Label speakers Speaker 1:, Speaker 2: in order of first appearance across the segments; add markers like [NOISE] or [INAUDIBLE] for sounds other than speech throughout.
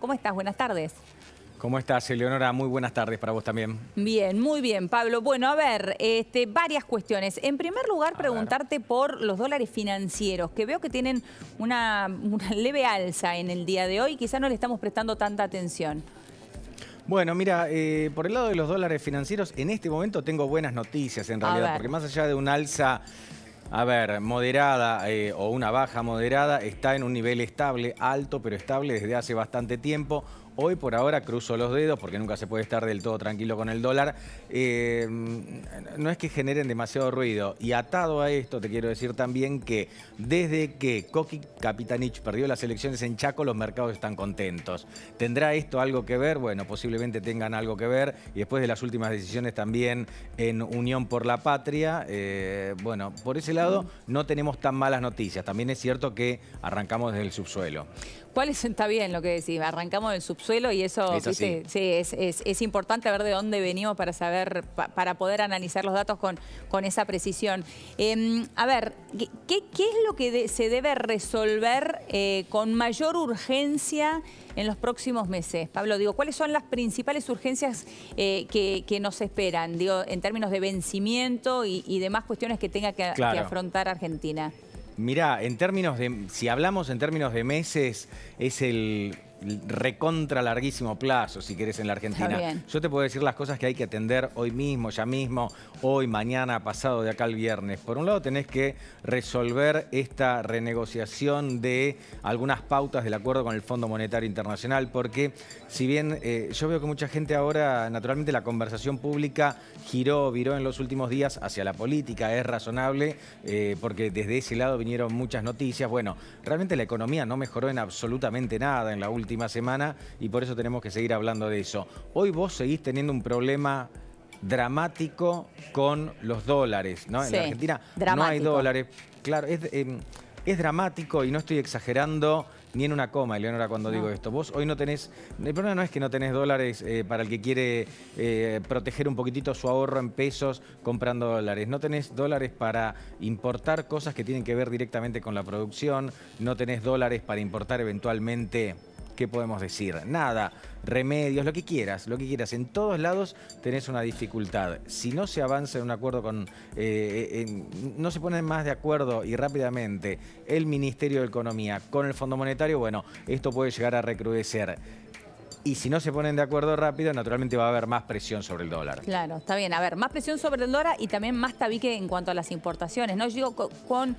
Speaker 1: ¿cómo estás? Buenas tardes.
Speaker 2: ¿Cómo estás, Eleonora? Muy buenas tardes para vos también.
Speaker 1: Bien, muy bien, Pablo. Bueno, a ver, este, varias cuestiones. En primer lugar, preguntarte por los dólares financieros, que veo que tienen una, leve alza en el día de hoy, quizá no le estamos prestando tanta atención.
Speaker 2: Bueno, mira, eh, por el lado de los dólares financieros, en este momento tengo buenas noticias en realidad, porque más allá de un alza a ver, moderada eh, o una baja moderada está en un nivel estable, alto, pero estable desde hace bastante tiempo. Hoy por ahora cruzo los dedos porque nunca se puede estar del todo tranquilo con el dólar. Eh, no es que generen demasiado ruido. Y atado a esto te quiero decir también que desde que Koki Capitanich perdió las elecciones en Chaco, los mercados están contentos. ¿Tendrá esto algo que ver? Bueno, posiblemente tengan algo que ver. Y después de las últimas decisiones también en Unión por la Patria, eh, bueno, por ese lado no tenemos tan malas noticias. También es cierto que arrancamos desde el subsuelo.
Speaker 1: ¿Cuál es? Está bien lo que decís, arrancamos del subsuelo suelo y eso, es, importante ver de dónde venimos para saber, para poder analizar los datos con, con esa precisión. Em, a ver, ¿qué, es lo que se debe resolver eh, con mayor urgencia en los próximos meses? Pablo, digo, ¿cuáles son las principales urgencias eh, que, nos esperan? Digo, en términos de vencimiento y, demás cuestiones que tenga que, afrontar Argentina.
Speaker 2: Mirá, en términos de, si hablamos en términos de meses, es el recontra larguísimo plazo, si querés, en la Argentina. Yo te puedo decir las cosas que hay que atender hoy mismo, ya mismo, hoy, mañana, pasado, de acá al viernes. Por un lado tenés que resolver esta renegociación de algunas pautas del acuerdo con el Fondo Monetario Internacional, porque si bien eh, yo veo que mucha gente ahora, naturalmente la conversación pública giró, viró en los últimos días hacia la política, es razonable, eh, porque desde ese lado vinieron muchas noticias. Bueno, realmente la economía no mejoró en absolutamente nada en la última última semana y por eso tenemos que seguir hablando de eso. Hoy vos seguís teniendo un problema dramático con los dólares, ¿no? en Argentina no hay dólares. Claro, em, es, dramático y no estoy exagerando ni en una coma, Eleonora, cuando digo esto. Vos hoy no tenés, el problema no es que no tenés dólares eh, para el que quiere eh, proteger un poquitito su ahorro en pesos comprando dólares. No tenés dólares para importar cosas que tienen que ver directamente con la producción. No tenés dólares para importar eventualmente ¿qué podemos decir? Nada, remedios, lo que quieras, lo que quieras. En todos lados tenés una dificultad. Si no se avanza en un acuerdo con... Eh, no se ponen más de acuerdo y rápidamente el Ministerio de Economía con el Fondo Monetario, bueno, esto puede llegar a recrudecer y si no se ponen de acuerdo rápido, naturalmente va a haber más presión sobre el dólar.
Speaker 1: Claro, está bien. A ver, más presión sobre el dólar y también más tabique en cuanto a las importaciones. ¿no? Yo digo, con,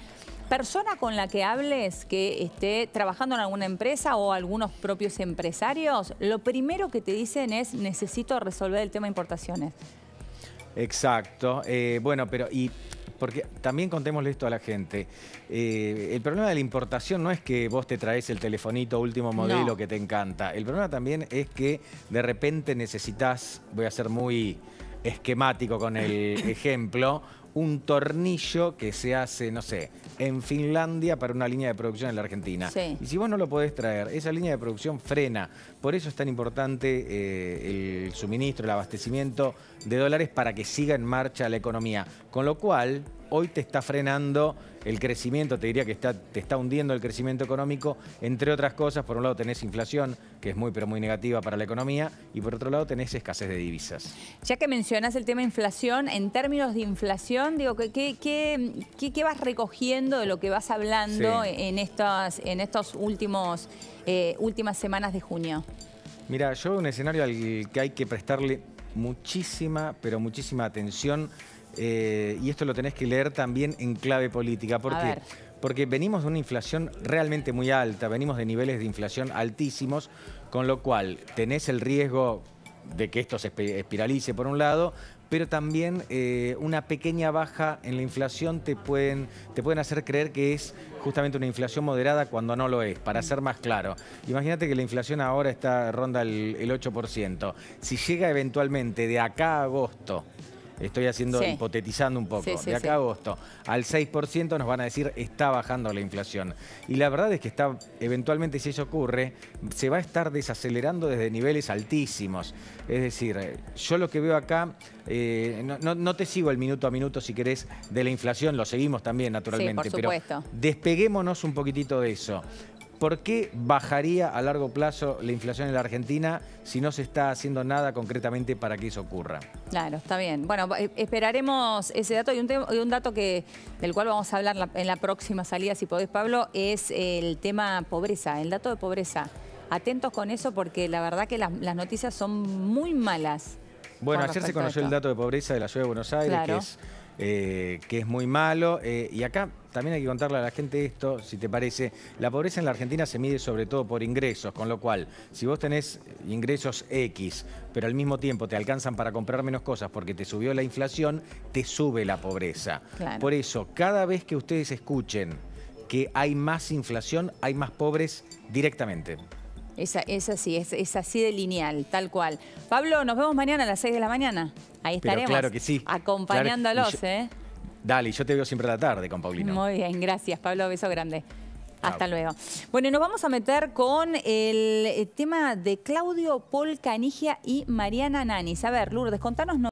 Speaker 1: persona con la que hables que esté trabajando en alguna empresa o algunos propios empresarios, lo primero que te dicen es necesito resolver el tema de importaciones.
Speaker 2: Exacto. Eh, bueno, pero y porque también contémosle esto a la gente. Eh, el problema de la importación no es que vos te traes el telefonito último modelo que te encanta. El problema también es que de repente necesitas, voy a ser muy esquemático con el [LAUGHS] ejemplo, un tornillo que se hace, no sé, en Finlandia para una línea de producción en la Argentina. Y si vos no lo podés traer, esa línea de producción frena. Por eso es tan importante eh, el suministro, el abastecimiento de dólares para que siga en marcha la economía. Con lo cual, hoy te está frenando el crecimiento, te diría que te está hundiendo el crecimiento económico, entre otras cosas, por un lado tenés inflación, que es muy pero muy negativa para la economía, y por otro lado tenés escasez de divisas.
Speaker 1: Ya que mencionás el tema inflación, en términos de inflación, digo, ¿qué, qué, vas recogiendo de lo que vas hablando en estas en estos últimos eh, últimas semanas de junio?
Speaker 2: Mira, yo veo un escenario al que hay que prestarle muchísima, pero muchísima atención eh, y esto lo tenés que leer también en clave política. ¿Por qué? Porque venimos de una inflación realmente muy alta, venimos de niveles de inflación altísimos, con lo cual tenés el riesgo de que esto se espiralice por un lado, pero también eh, una pequeña baja en la inflación te pueden, te pueden hacer creer que es justamente una inflación moderada cuando no lo es, para ser más claro. Imagínate que la inflación ahora está ronda el, el 8%. Si llega eventualmente de acá a agosto Estoy haciendo, hipotetizando un poco. de acá a agosto al 6% nos van a decir está bajando la inflación. Y la verdad es que está, eventualmente si eso ocurre, se va a estar desacelerando desde niveles altísimos. Es decir, yo lo que veo acá, eh, no, te sigo el minuto a minuto si querés de la inflación, lo seguimos también naturalmente, pero despeguémonos un poquitito de eso. ¿Por qué bajaría a largo plazo la inflación en la Argentina si no se está haciendo nada concretamente para que eso ocurra?
Speaker 1: Claro, está bien. Bueno, eh, esperaremos ese dato y un, dato que, del cual vamos a hablar en la próxima salida, si podés, Pablo, es el tema pobreza, el dato de pobreza. Atentos con eso porque la verdad que las, noticias son muy malas. Bueno, ayer se conoció el dato
Speaker 2: de pobreza de la ciudad de Buenos Aires, que, eh, es, muy malo. Eh, y acá también hay que contarle a la gente esto, si te parece. La pobreza en la Argentina se mide sobre todo por ingresos, con lo cual, si vos tenés ingresos X, pero al mismo tiempo te alcanzan para comprar menos cosas porque te subió la inflación, te sube la pobreza. Por eso, cada vez que ustedes escuchen que hay más inflación, hay más pobres directamente.
Speaker 1: Es, así, es, así de lineal, tal cual. Pablo, nos vemos mañana a las 6 de la mañana. Ahí estaremos.
Speaker 2: Acompañándolos, ¿eh? Dale, yo te veo siempre a la tarde con Paulino.
Speaker 1: Muy bien, gracias Pablo, beso grande. Hasta luego. Bueno, nos vamos a meter con el eh, tema de Claudio Paul Canigia y Mariana Nani. A ver, Lourdes, contanos...